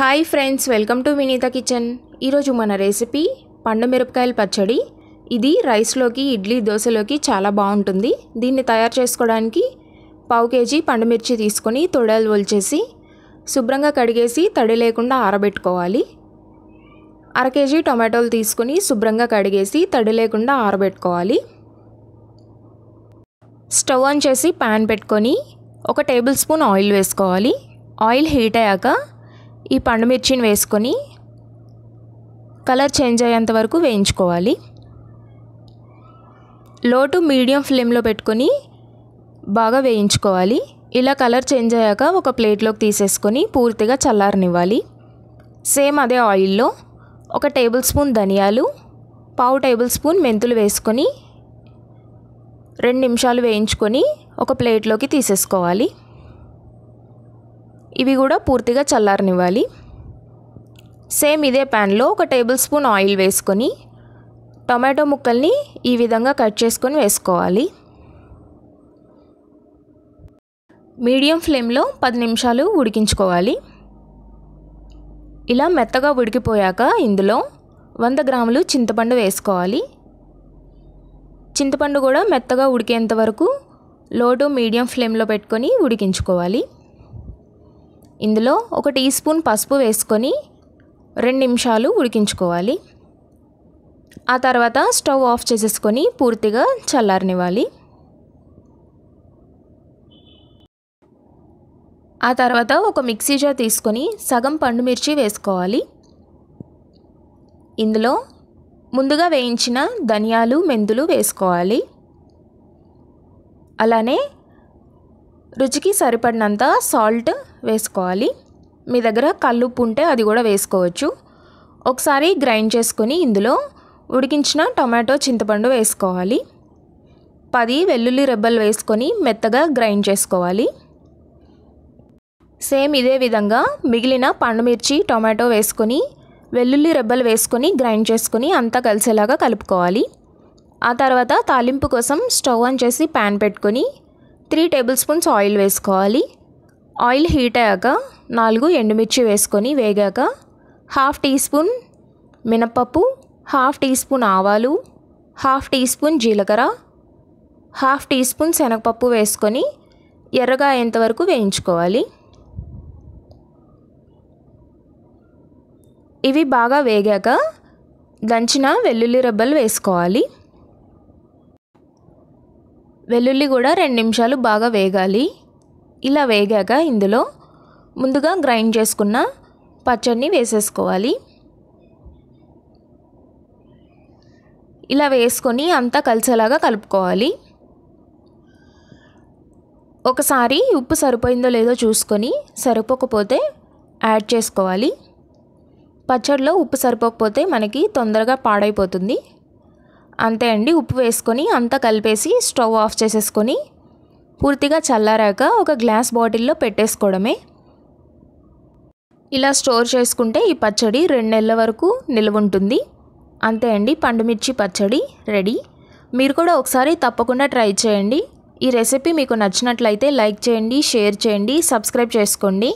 hi friends welcome to Vineetha kitchen ఈరోజు మన recipe పండు మిరపకాయల పచ్చడి ఇది రైస్లోకి ఇడ్లీ దోశలోకి చాలా బాగుంటుంది దీన్ని తయారు చేసుకోవడానికి పావు కేజీ పండు మిర్చి తీసుకొని తొడలు ఒలిచేసి శుభ్రంగా కడిగేసి తడి లేకుండా ఆరబెట్టుకోవాలి అర కేజీ టొమాటోలు తీసుకొని శుభ్రంగా కడిగేసి తడి లేకుండా ఆరబెట్టుకోవాలి స్టవ్ ఆన్ చేసి ప్యాన్ పెట్టుకొని ఒక టేబుల్ స్పూన్ ఆయిల్ వేసుకోవాలి ఆయిల్ హీట్ అయ్యాక ఈ పండు మిర్చిని వేసుకొని కలర్ చేంజ్ అయ్యేంత వరకు వేయించుకోవాలి లో టు మీడియం ఫ్లేమ్లో పెట్టుకొని బాగా వేయించుకోవాలి ఇలా కలర్ చేంజ్ అయ్యాక ఒక ప్లేట్లోకి తీసేసుకొని పూర్తిగా చల్లారనివ్వాలి సేమ్ అదే ఆయిల్లో ఒక టేబుల్ స్పూన్ ధనియాలు పావు టేబుల్ స్పూన్ మెంతులు వేసుకొని రెండు నిమిషాలు వేయించుకొని ఒక ప్లేట్లోకి తీసేసుకోవాలి ఇవి కూడా పూర్తిగా చల్లారనివ్వాలి సేమ్ ఇదే ప్యాన్లో ఒక టేబుల్ స్పూన్ ఆయిల్ వేసుకొని టొమాటో ముక్కల్ని ఈ విధంగా కట్ చేసుకొని వేసుకోవాలి మీడియం ఫ్లేమ్లో పది నిమిషాలు ఉడికించుకోవాలి ఇలా మెత్తగా ఉడికిపోయాక ఇందులో వంద గ్రాములు చింతపండు వేసుకోవాలి చింతపండు కూడా మెత్తగా ఉడికేంత వరకు లో టు మీడియం ఫ్లేమ్లో పెట్టుకొని ఉడికించుకోవాలి ఇందులో ఒక టీ స్పూన్ పసుపు వేసుకొని రెండు నిమిషాలు ఉడికించుకోవాలి ఆ తర్వాత స్టవ్ ఆఫ్ చేసేసుకొని పూర్తిగా చల్లారనివ్వాలి ఆ తర్వాత ఒక మిక్సీ జార్ తీసుకొని సగం పండుమిర్చి వేసుకోవాలి ఇందులో ముందుగా వేయించిన ధనియాలు మెంతులు వేసుకోవాలి అలానే రుచికి సరిపడినంత సాల్ట్ వేసుకోవాలి మీ దగ్గర కల్లుప్పు ఉంటే అది కూడా వేసుకోవచ్చు ఒకసారి గ్రైండ్ చేసుకొని ఇందులో ఉడికించిన టొమాటో చింతపండు వేసుకోవాలి పది వెల్లుల్లి రెబ్బలు వేసుకొని మెత్తగా గ్రైండ్ చేసుకోవాలి సేమ్ ఇదే విధంగా మిగిలిన పండుమిర్చి టొమాటో వేసుకొని వెల్లుల్లి రెబ్బలు వేసుకొని గ్రైండ్ చేసుకొని అంతా కలిసేలాగా కలుపుకోవాలి ఆ తర్వాత తాలింపు కోసం స్టవ్ ఆన్ చేసి ప్యాన్ పెట్టుకొని త్రీ టేబుల్ స్పూన్స్ ఆయిల్ వేసుకోవాలి ఆయిల్ హీట్ అయ్యాక నాలుగు ఎండుమిర్చి వేసుకొని వేగాక హాఫ్ టీ స్పూన్ మినపప్పు హాఫ్ టీ స్పూన్ ఆవాలు హాఫ్ టీ స్పూన్ జీలకర్ర హాఫ్ టీ స్పూన్ శనగపప్పు వేసుకొని ఎర్రగా అయ్యేంతవరకు వేయించుకోవాలి ఇవి బాగా వేగాక దంచిన వెల్లుల్లి రెబ్బలు వేసుకోవాలి వెల్లుల్లి కూడా రెండు నిమిషాలు బాగా వేగాలి ఇలా వేగాక ఇందులో ముందుగా గ్రైండ్ చేసుకున్న పచ్చడిని వేసేసుకోవాలి ఇలా వేసుకొని అంతా కలిసేలాగా కలుపుకోవాలి ఒకసారి ఉప్పు సరిపోయిందో లేదో చూసుకొని సరిపోకపోతే యాడ్ చేసుకోవాలి పచ్చడిలో ఉప్పు సరిపోకపోతే మనకి తొందరగా పాడైపోతుంది అంతే అండి ఉప్పు వేసుకొని అంతా కలిపేసి స్టవ్ ఆఫ్ చేసేసుకొని పూర్తిగా చల్లారాక ఒక గ్లాస్ బాటిల్లో పెట్టేసుకోవడమే ఇలా స్టోర్ చేసుకుంటే ఈ పచ్చడి రెండు నెలల వరకు నిల్వ ఉంటుంది అంతే అండి పండుమిర్చి పచ్చడి రెడీ మీరు కూడా ఒకసారి తప్పకుండా ట్రై చేయండి ఈ రెసిపీ మీకు నచ్చినట్లయితే లైక్ చేయండి షేర్ చేయండి సబ్స్క్రైబ్ చేసుకోండి